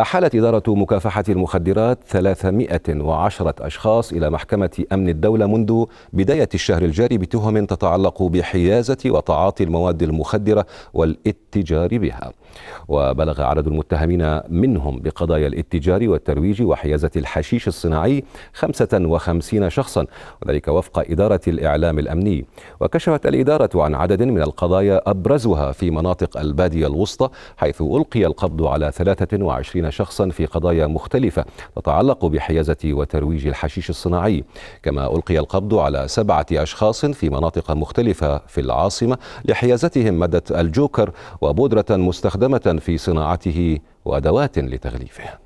أحالت إدارة مكافحة المخدرات 310 أشخاص إلى محكمة أمن الدولة منذ بداية الشهر الجاري بتهم تتعلق بحيازة وتعاطي المواد المخدرة والاتجار بها وبلغ عدد المتهمين منهم بقضايا الاتجار والترويج وحيازة الحشيش الصناعي 55 شخصا وذلك وفق إدارة الإعلام الأمني وكشفت الإدارة عن عدد من القضايا أبرزها في مناطق البادية الوسطى حيث ألقي القبض على 23 شخصا في قضايا مختلفة تتعلق بحيازة وترويج الحشيش الصناعي كما ألقي القبض على سبعة أشخاص في مناطق مختلفة في العاصمة لحيازتهم مادة الجوكر وبودرة مستخدمة خدمة في صناعته وأدوات لتغليفه